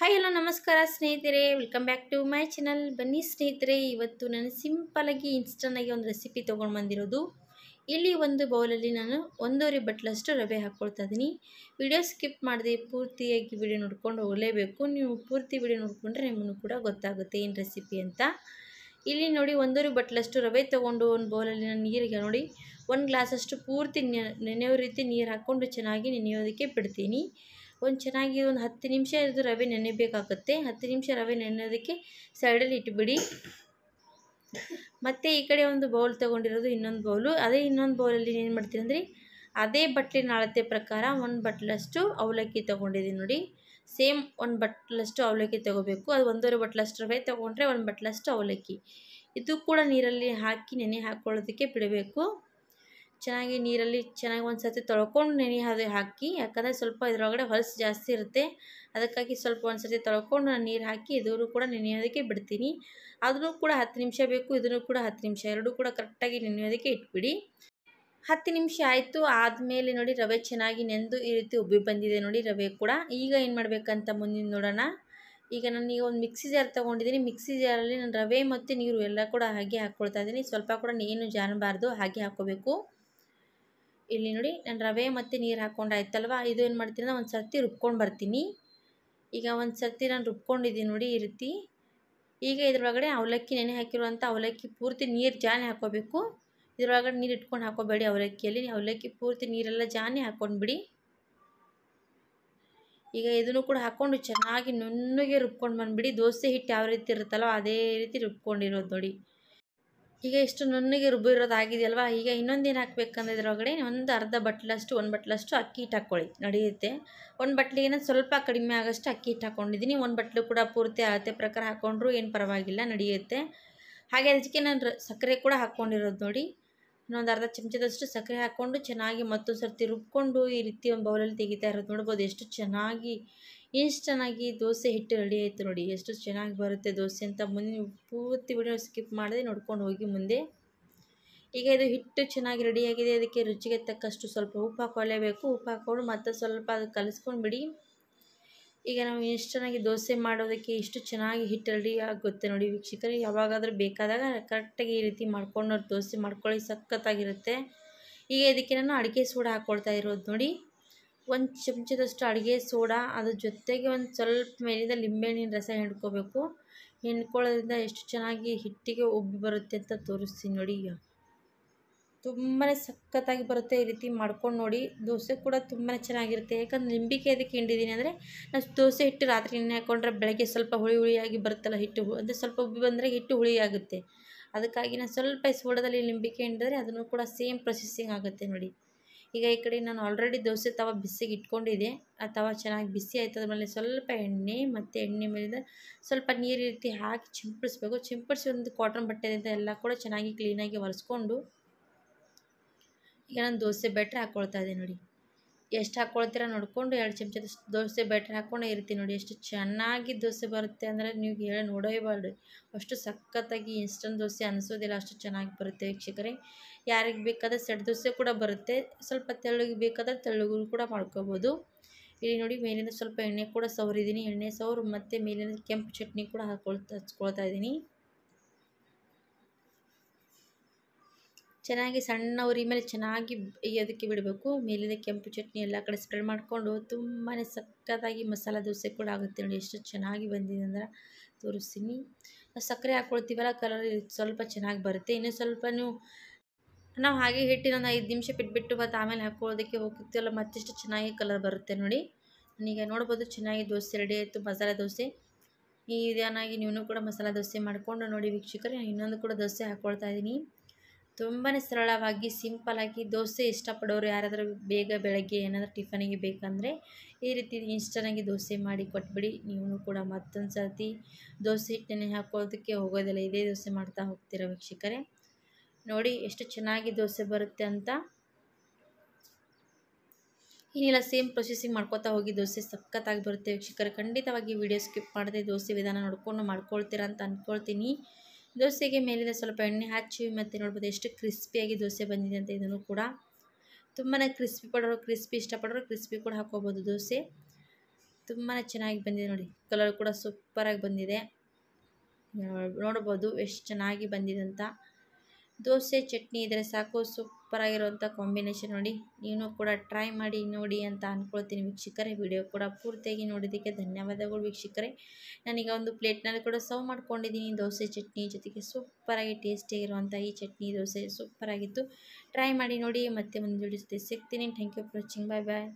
hi hello ನಮಸ್ಕಾರ ಸ್ನೇಹಿತರೆ welcome back to my channel ಬನ್ನಿ ಸ್ನೇಹಿತರೆ ಇವತ್ತು ನಾನು ಸಿಂಪಲಾಗಿ ಆಗಿ ಒಂದು ರೆಸಿಪಿ ತೊಗೊಂಡು ಬಂದಿರೋದು ಇಲ್ಲಿ ಒಂದು ಬೌಲಲ್ಲಿ ನಾನು ಒಂದೂವರೆ ಬಟ್ಲಷ್ಟು ರವೆ ಹಾಕ್ಕೊಳ್ತಾ ಇದ್ದೀನಿ ವಿಡಿಯೋ ಸ್ಕಿಪ್ ಮಾಡದೆ ಪೂರ್ತಿಯಾಗಿ ವಿಡಿಯೋ ನೋಡ್ಕೊಂಡು ಹೋಗಲೇಬೇಕು ನೀವು ಪೂರ್ತಿ ವಿಡಿಯೋ ನೋಡಿಕೊಂಡ್ರೆ ನಿಮಗೂ ಕೂಡ ಗೊತ್ತಾಗುತ್ತೆ ಏನು ರೆಸಿಪಿ ಅಂತ ಇಲ್ಲಿ ನೋಡಿ ಒಂದೂವರೆ ಬಟ್ಲಷ್ಟು ರವೆ ತೊಗೊಂಡು ಒಂದು ಬೌಲಲ್ಲಿ ನಾನು ನೀರಿಗೆ ನೋಡಿ ಒಂದು ಗ್ಲಾಸಷ್ಟು ಪೂರ್ತಿ ನೆನೆಯೋ ರೀತಿ ನೀರು ಹಾಕ್ಕೊಂಡು ಚೆನ್ನಾಗಿ ನೆನೆಯೋದಕ್ಕೆ ಬಿಡ್ತೀನಿ ಒಂದು ಚೆನ್ನಾಗಿ ಒಂದು ಹತ್ತು ನಿಮಿಷ ಇದು ರವೆ ನೆನೆಬೇಕಾಗುತ್ತೆ ಹತ್ತು ನಿಮಿಷ ರವೆ ನೆನೆಯೋದಕ್ಕೆ ಸೈಡಲ್ಲಿ ಇಟ್ಬಿಡಿ ಮತ್ತು ಈ ಕಡೆ ಒಂದು ಬೌಲ್ ತೊಗೊಂಡಿರೋದು ಇನ್ನೊಂದು ಬೌಲು ಅದೇ ಇನ್ನೊಂದು ಬೌಲಲ್ಲಿ ಏನು ಮಾಡ್ತೀನಿ ಅಂದರೆ ಅದೇ ಬಟ್ಲಿನ ಅಳತೆ ಪ್ರಕಾರ ಒಂದು ಬಟ್ಲಷ್ಟು ಅವಲಕ್ಕಿ ತೊಗೊಂಡಿದ್ದೀನಿ ನೋಡಿ ಸೇಮ್ ಒಂದು ಬಟ್ಲಷ್ಟು ಅವಲಕ್ಕಿ ತೊಗೋಬೇಕು ಅದು ಒಂದೂವರೆ ಬಟ್ಲಷ್ಟು ರವೆ ತೊಗೊಂಡ್ರೆ ಒಂದು ಬಟ್ಲಷ್ಟು ಅವಲಕ್ಕಿ ಇದು ಕೂಡ ನೀರಲ್ಲಿ ಹಾಕಿ ನೆನೆ ಹಾಕ್ಕೊಳ್ಳೋದಕ್ಕೆ ಬಿಡಬೇಕು ಚೆನ್ನಾಗಿ ನೀರಲ್ಲಿ ಚೆನ್ನಾಗಿ ಒಂದು ಸರ್ತಿ ತೊಳ್ಕೊಂಡು ನೆನೆ ಅದು ಹಾಕಿ ಯಾಕಂದರೆ ಸ್ವಲ್ಪ ಇದರೊಳಗಡೆ ಹೊಲಸು ಜಾಸ್ತಿ ಇರುತ್ತೆ ಅದಕ್ಕಾಗಿ ಸ್ವಲ್ಪ ಒಂದು ಸರ್ತಿ ತೊಳ್ಕೊಂಡು ನಾನು ನೀರು ಹಾಕಿ ಇದನ್ನು ಕೂಡ ನೆನೆಯೋದಕ್ಕೆ ಬಿಡ್ತೀನಿ ಅದನ್ನು ಕೂಡ ಹತ್ತು ನಿಮಿಷ ಬೇಕು ಇದನ್ನು ಕೂಡ ಹತ್ತು ನಿಮಿಷ ಎರಡೂ ಕೂಡ ಕರೆಕ್ಟಾಗಿ ನೆನೆಯೋದಕ್ಕೆ ಇಟ್ಬಿಡಿ ಹತ್ತು ನಿಮಿಷ ಆಯಿತು ಆದಮೇಲೆ ನೋಡಿ ರವೆ ಚೆನ್ನಾಗಿ ನೆಂದು ಈ ರೀತಿ ಉಬ್ಬಿ ಬಂದಿದೆ ನೋಡಿ ರವೆ ಕೂಡ ಈಗ ಏನು ಮಾಡಬೇಕಂತ ಮುಂದಿನ ನೋಡೋಣ ಈಗ ನಾನು ಈಗ ಒಂದು ಮಿಕ್ಸಿ ಜಾರ್ ತೊಗೊಂಡಿದ್ದೀನಿ ಮಿಕ್ಸಿ ಜಾರಲ್ಲಿ ನಾನು ರವೆ ಮತ್ತು ನೀರು ಎಲ್ಲ ಕೂಡ ಹಾಗೆ ಹಾಕ್ಕೊಳ್ತಾ ಇದ್ದೀನಿ ಸ್ವಲ್ಪ ಕೂಡ ನೀನು ಜಾರಬಾರ್ದು ಹಾಗೆ ಹಾಕ್ಕೋಬೇಕು ಇಲ್ಲಿ ನೋಡಿ ನಾನು ರವೆ ಮತ್ತು ನೀರು ಹಾಕ್ಕೊಂಡಾಯ್ತಲ್ವ ಇದು ಏನು ಮಾಡ್ತೀನಿ ನಾನು ಒಂದು ಸರ್ತಿ ರುಬ್ಕೊಂಡು ಬರ್ತೀನಿ ಈಗ ಒಂದು ಸರ್ತಿ ನಾನು ರುಬ್ಕೊಂಡಿದ್ದೀನಿ ನೋಡಿ ಈ ರೀತಿ ಈಗ ಇದ್ರೊಳಗಡೆ ಅವಲಕ್ಕಿ ನೆನೆ ಹಾಕಿರುವಂಥ ಅವಲಕ್ಕಿ ಪೂರ್ತಿ ನೀರು ಜಾನೆ ಹಾಕೋಬೇಕು ಇದ್ರೊಳಗಡೆ ನೀರು ಇಟ್ಕೊಂಡು ಹಾಕೋಬೇಡಿ ಅವಲಕ್ಕಿಯಲ್ಲಿ ಅವಲಕ್ಕಿ ಪೂರ್ತಿ ನೀರೆಲ್ಲ ಜಾನೆ ಹಾಕ್ಕೊಂಡ್ಬಿಡಿ ಈಗ ಇದನ್ನು ಕೂಡ ಹಾಕ್ಕೊಂಡು ಚೆನ್ನಾಗಿ ನುಣ್ಣಗೆ ರುಬ್ಕೊಂಡು ಬಂದುಬಿಡಿ ದೋಸೆ ಹಿಟ್ಟು ಯಾವ ರೀತಿ ಇರುತ್ತಲ್ಲೋ ಅದೇ ರೀತಿ ರುಬ್ಕೊಂಡಿರೋದು ನೋಡಿ ಈಗ ಇಷ್ಟು ನುಣ್ಣಗೆ ರುಬ್ಬಿರೋದಾಗಿದೆಯಲ್ವ ಈಗ ಇನ್ನೊಂದೇನು ಹಾಕ್ಬೇಕಂದ್ರೆ ಇದ್ರೊಳಗಡೆ ಒಂದು ಅರ್ಧ ಬಟ್ಲಷ್ಟು ಒಂದು ಬಟ್ಲಷ್ಟು ಅಕ್ಕಿ ಹಿಟ್ಟು ಹಾಕ್ಕೊಳ್ಳಿ ನಡೆಯುತ್ತೆ ಒಂದು ಬಟ್ಲಿಗೆ ಸ್ವಲ್ಪ ಕಡಿಮೆ ಆಗೋಷ್ಟು ಅಕ್ಕಿ ಹಿಟ್ಟು ಹಾಕ್ಕೊಂಡಿದ್ದೀನಿ ಒಂದು ಬಟ್ಲು ಕೂಡ ಪೂರ್ತಿ ಅಳತೆ ಪ್ರಕಾರ ಹಾಕ್ಕೊಂಡ್ರು ಏನು ಪರವಾಗಿಲ್ಲ ನಡೆಯುತ್ತೆ ಹಾಗೆ ಅದಕ್ಕೆ ನಾನು ಸಕ್ಕರೆ ಕೂಡ ಹಾಕ್ಕೊಂಡಿರೋದು ನೋಡಿ ಇನ್ನೊಂದು ಅರ್ಧ ಚಮಚದಷ್ಟು ಸಕ್ಕರೆ ಹಾಕ್ಕೊಂಡು ಚೆನ್ನಾಗಿ ಮತ್ತೊಂದು ಸರ್ತಿ ರುಬ್ಕೊಂಡು ಈ ರೀತಿ ಒಂದು ಬೌಲಲ್ಲಿ ತೆಗಿತಾ ಇರೋದು ನೋಡ್ಬೋದು ಎಷ್ಟು ಚೆನ್ನಾಗಿ ಎಷ್ಟು ಚೆನ್ನಾಗಿ ದೋಸೆ ಹಿಟ್ಟು ರೆಡಿ ಆಯಿತು ನೋಡಿ ಎಷ್ಟು ಚೆನ್ನಾಗಿ ಬರುತ್ತೆ ದೋಸೆ ಅಂತ ಮುಂದೆ ಪೂರ್ತಿ ವಿಡಿಯೋ ಸ್ಕಿಪ್ ಮಾಡದೆ ನೋಡ್ಕೊಂಡು ಹೋಗಿ ಮುಂದೆ ಈಗ ಇದು ಹಿಟ್ಟು ಚೆನ್ನಾಗಿ ರೆಡಿಯಾಗಿದೆ ಅದಕ್ಕೆ ರುಚಿಗೆ ತಕ್ಕಷ್ಟು ಸ್ವಲ್ಪ ಉಪ್ಪು ಹಾಕೊಳ್ಳೇಬೇಕು ಉಪ್ಪು ಹಾಕ್ಕೊಂಡು ಮತ್ತೆ ಸ್ವಲ್ಪ ಅದು ಕಲಿಸ್ಕೊಂಡು ಬಿಡಿ ಈಗ ನಾವು ಎಷ್ಟು ಚೆನ್ನಾಗಿ ದೋಸೆ ಮಾಡೋದಕ್ಕೆ ಇಷ್ಟು ಚೆನ್ನಾಗಿ ಹಿಟ್ಟು ರೆಡಿ ಆಗುತ್ತೆ ನೋಡಿ ವೀಕ್ಷಕರು ಯಾವಾಗಾದರೂ ಬೇಕಾದಾಗ ಕರೆಕ್ಟಾಗಿ ಈ ರೀತಿ ಮಾಡ್ಕೊಂಡು ದೋಸೆ ಮಾಡ್ಕೊಳ್ಳಿ ಸಖತ್ತಾಗಿರುತ್ತೆ ಈಗ ಇದಕ್ಕೆ ನಾನು ಅಡುಗೆ ಸೋಡಾ ಹಾಕ್ಕೊಳ್ತಾ ಇರೋದು ನೋಡಿ ಒಂದು ಚಮಚದಷ್ಟು ಅಡುಗೆ ಸೋಡಾ ಅದ್ರ ಜೊತೆಗೆ ಒಂದು ಸ್ವಲ್ಪ ಮೇಲಿಂದ ಲಿಂಬೆಹಣ್ಣಿನ ರಸ ಹಿಂಡ್ಕೋಬೇಕು ಹಿಂಡ್ಕೊಳ್ಳೋದ್ರಿಂದ ಎಷ್ಟು ಚೆನ್ನಾಗಿ ಹಿಟ್ಟಿಗೆ ಉಬ್ಬಿ ಬರುತ್ತೆ ಅಂತ ತೋರಿಸ್ತೀನಿ ನೋಡಿ ಈಗ ತುಂಬಾ ಸಖತ್ತಾಗಿ ಬರುತ್ತೆ ಈ ರೀತಿ ಮಾಡ್ಕೊಂಡು ನೋಡಿ ದೋಸೆ ಕೂಡ ತುಂಬಾ ಚೆನ್ನಾಗಿರುತ್ತೆ ಯಾಕಂದ್ರೆ ನಿಂಬಿಕೆ ಅದಕ್ಕೆ ಹಿಂಡಿದ್ದೀನಿ ಅಂದರೆ ನಾವು ದೋಸೆ ಹಿಟ್ಟು ರಾತ್ರಿ ನೆನೆ ಹಾಕ್ಕೊಂಡ್ರೆ ಬೆಳಗ್ಗೆ ಸ್ವಲ್ಪ ಹುಳಿ ಹುಳಿಯಾಗಿ ಬರುತ್ತಲ್ಲ ಹಿಟ್ಟು ಅಂದರೆ ಸ್ವಲ್ಪ ಉಬ್ಬಿ ಬಂದರೆ ಹಿಟ್ಟು ಹುಳಿ ಆಗುತ್ತೆ ಅದಕ್ಕಾಗಿ ನಾನು ಸ್ವಲ್ಪ ಸೋಡದಲ್ಲಿ ನಿಂಬಿಕೆ ಹಿಂಡಿದ್ರೆ ಅದನ್ನು ಕೂಡ ಸೇಮ್ ಪ್ರೊಸೆಸಿಂಗ್ ಆಗುತ್ತೆ ನೋಡಿ ಈಗ ಈ ಕಡೆ ನಾನು ಆಲ್ರೆಡಿ ದೋಸೆ ತವ ಬಿಸಿಗೆ ಇಟ್ಕೊಂಡಿದ್ದೆ ಆ ತವ ಚೆನ್ನಾಗಿ ಬಿಸಿ ಆಯಿತು ಅದ್ರ ಮೇಲೆ ಸ್ವಲ್ಪ ಎಣ್ಣೆ ಮತ್ತು ಎಣ್ಣೆ ಮೇಲಿಂದ ಸ್ವಲ್ಪ ನೀರು ರೀತಿ ಹಾಕಿ ಚಿಂಪಡಿಸ್ಬೇಕು ಚಿಂಪಡಿಸಿ ಒಂದು ಕಾಟನ್ ಬಟ್ಟೆಯಿಂದ ಎಲ್ಲ ಕೂಡ ಚೆನ್ನಾಗಿ ಕ್ಲೀನಾಗಿ ಒರೆಸ್ಕೊಂಡು ಈಗ ನಾನು ದೋಸೆ ಬೆಟ್ರ್ ಹಾಕ್ಕೊಳ್ತಾ ಇದ್ದೀನಿ ನೋಡಿ ಎಷ್ಟು ಹಾಕ್ಕೊಳ್ತೀರ ನೋಡಿಕೊಂಡು ಎರಡು ಚಮಚ ದೋಸೆ ಬೆಟ್ರ್ ಹಾಕ್ಕೊಂಡೇ ಇರ್ತೀನಿ ನೋಡಿ ಎಷ್ಟು ಚೆನ್ನಾಗಿ ದೋಸೆ ಬರುತ್ತೆ ಅಂದರೆ ನೀವು ಹೇಳಿ ನೋಡೇಬಾರ್ದು ಅಷ್ಟು ಸಖತ್ತಾಗಿ ಇನ್ಸ್ಟಂಟ್ ದೋಸೆ ಅನಿಸೋದಿಲ್ಲ ಅಷ್ಟು ಚೆನ್ನಾಗಿ ಬರುತ್ತೆ ವೀಕ್ಷಕರೇ ಯಾರಿಗೆ ಬೇಕಾದ್ರೆ ಸೆಟ್ ದೋಸೆ ಕೂಡ ಬರುತ್ತೆ ಸ್ವಲ್ಪ ತೆಳ್ಳಗೆ ಬೇಕಾದ್ರೆ ತೆಳ್ಳಗೂ ಕೂಡ ಮಾಡ್ಕೋಬೋದು ಇಲ್ಲಿ ನೋಡಿ ಮೇಲಿಂದ ಸ್ವಲ್ಪ ಎಣ್ಣೆ ಕೂಡ ಸವರಿದ್ದೀನಿ ಎಣ್ಣೆ ಸವರು ಮತ್ತು ಮೇಲಿಂದ ಕೆಂಪು ಚಟ್ನಿ ಕೂಡ ಹಾಕೊಳ್ತಾ ಹಚ್ಕೊಳ್ತಾ ಇದ್ದೀನಿ ಚೆನ್ನಾಗಿ ಸಣ್ಣ ಉರಿ ಮೇಲೆ ಚೆನ್ನಾಗಿ ಅದಕ್ಕೆ ಬಿಡಬೇಕು ಮೇಲಿಂದ ಕೆಂಪು ಚಟ್ನಿ ಎಲ್ಲ ಕಡೆ ಸ್ಪ್ರೆಡ್ ಮಾಡಿಕೊಂಡು ತುಂಬಾ ಸಕ್ಕತ್ತಾಗಿ ಮಸಾಲೆ ದೋಸೆ ಕೂಡ ಆಗುತ್ತೆ ನೋಡಿ ಎಷ್ಟು ಚೆನ್ನಾಗಿ ಬಂದಿದೆ ಅಂದ್ರೆ ತೋರಿಸ್ತೀನಿ ಸಕ್ಕರೆ ಹಾಕ್ಕೊಳ್ತೀವಲ್ಲ ಕಲರ್ ಸ್ವಲ್ಪ ಚೆನ್ನಾಗಿ ಬರುತ್ತೆ ಇನ್ನೂ ಸ್ವಲ್ಪ ನೀವು ನಾವು ಹಾಗೆ ಹಿಟ್ಟಿನ ಒಂದು ಐದು ನಿಮಿಷ ಬಿಟ್ಬಿಟ್ಟು ಮತ್ತು ಆಮೇಲೆ ಹಾಕ್ಕೊಳ್ಳೋದಕ್ಕೆ ಹೋಗ್ತೀವಲ್ಲ ಮತ್ತಿಷ್ಟು ಚೆನ್ನಾಗಿ ಕಲರ್ ಬರುತ್ತೆ ನೋಡಿ ಈಗ ನೋಡ್ಬೋದು ಚೆನ್ನಾಗಿ ದೋಸೆ ರೆಡಿ ಆಯಿತು ಮಸಾಲೆ ದೋಸೆ ಈ ವಿಧಾನಾಗಿ ನೀವು ಕೂಡ ಮಸಾಲೆ ದೋಸೆ ಮಾಡಿಕೊಂಡು ನೋಡಿ ವೀಕ್ಷಕರೇ ಇನ್ನೊಂದು ಕೂಡ ದೋಸೆ ಹಾಕ್ಕೊಳ್ತಾ ಇದ್ದೀನಿ ತುಂಬಾ ಸರಳವಾಗಿ ಸಿಂಪಲಾಗಿ ದೋಸೆ ಇಷ್ಟಪಡೋರು ಯಾರಾದರೂ ಬೇಗ ಬೆಳಗ್ಗೆ ಏನಾದರೂ ಟಿಫನಿಗೆ ಬೇಕಂದರೆ ಈ ರೀತಿ ಇನ್ಸ್ಟನಾಗಿ ದೋಸೆ ಮಾಡಿ ಕೊಟ್ಬಿಡಿ ನೀವು ಕೂಡ ಮತ್ತೊಂದು ಸರ್ತಿ ದೋಸೆ ಹಿಟ್ಟನ್ನೇ ಹಾಕೋದಕ್ಕೆ ಹೋಗೋದಿಲ್ಲ ಇದೇ ದೋಸೆ ಮಾಡ್ತಾ ಹೋಗ್ತೀರ ವೀಕ್ಷಕರೇ ನೋಡಿ ಎಷ್ಟು ಚೆನ್ನಾಗಿ ದೋಸೆ ಬರುತ್ತೆ ಅಂತ ಏನಿಲ್ಲ ಸೇಮ್ ಪ್ರೊಸೆಸಿಂಗ್ ಮಾಡ್ಕೋತಾ ಹೋಗಿ ದೋಸೆ ಸಖತ್ತಾಗಿ ಬರುತ್ತೆ ವೀಕ್ಷಕರು ಖಂಡಿತವಾಗಿ ವಿಡಿಯೋ ಸ್ಕಿಪ್ ಮಾಡದೆ ದೋಸೆ ವಿಧಾನ ನೋಡ್ಕೊಂಡು ಮಾಡ್ಕೊಳ್ತೀರಾ ಅಂತ ಅಂದ್ಕೊಳ್ತೀನಿ ದೋಸೆಗೆ ಮೇಲಿಂದ ಸ್ವಲ್ಪ ಎಣ್ಣೆ ಹಚ್ಚಿ ಮತ್ತು ನೋಡ್ಬೋದು ಎಷ್ಟು ಕ್ರಿಸ್ಪಿಯಾಗಿ ದೋಸೆ ಬಂದಿದೆ ಅಂತ ಇದನ್ನು ಕೂಡ ತುಂಬಾ ಕ್ರಿಸ್ಪಿ ಪಡೋರು ಕ್ರಿಸ್ಪಿ ಇಷ್ಟಪಡೋರು ಕ್ರಿಸ್ಪಿ ಕೂಡ ಹಾಕೋಬೋದು ದೋಸೆ ತುಂಬಾ ಚೆನ್ನಾಗಿ ಬಂದಿದೆ ನೋಡಿ ಕಲರ್ ಕೂಡ ಸೂಪರಾಗಿ ಬಂದಿದೆ ನೋಡ್ಬೋದು ಎಷ್ಟು ಚೆನ್ನಾಗಿ ಬಂದಿದೆ ಅಂತ ದೋಸೆ ಚಟ್ನಿ ಇದ್ದರೆ ಸಾಕು ಸೂಪರಾಗಿರುವಂಥ ಕಾಂಬಿನೇಷನ್ ನೋಡಿ ನೀನು ಕೂಡ ಟ್ರೈ ಮಾಡಿ ನೋಡಿ ಅಂತ ಅಂದ್ಕೊಳ್ತೀನಿ ವೀಕ್ಷಕರೇ ವಿಡಿಯೋ ಕೂಡ ಪೂರ್ತಿಯಾಗಿ ನೋಡಿದ್ದಕ್ಕೆ ಧನ್ಯವಾದಗಳು ವೀಕ್ಷಕರೇ ನಾನೀಗ ಒಂದು ಪ್ಲೇಟ್ನಲ್ಲಿ ಕೂಡ ಸರ್ವ್ ಮಾಡ್ಕೊಂಡಿದ್ದೀನಿ ದೋಸೆ ಚಟ್ನಿ ಜೊತೆಗೆ ಸೂಪರಾಗಿ ಟೇಸ್ಟಿಯಾಗಿರುವಂಥ ಈ ಚಟ್ನಿ ದೋಸೆ ಸೂಪರಾಗಿತ್ತು ಟ್ರೈ ಮಾಡಿ ನೋಡಿ ಮತ್ತೆ ಮುಂದೆ ವಿಡಿಯೋ ಜೊತೆ ಸಿಗ್ತೀನಿ thank you for watching bye bye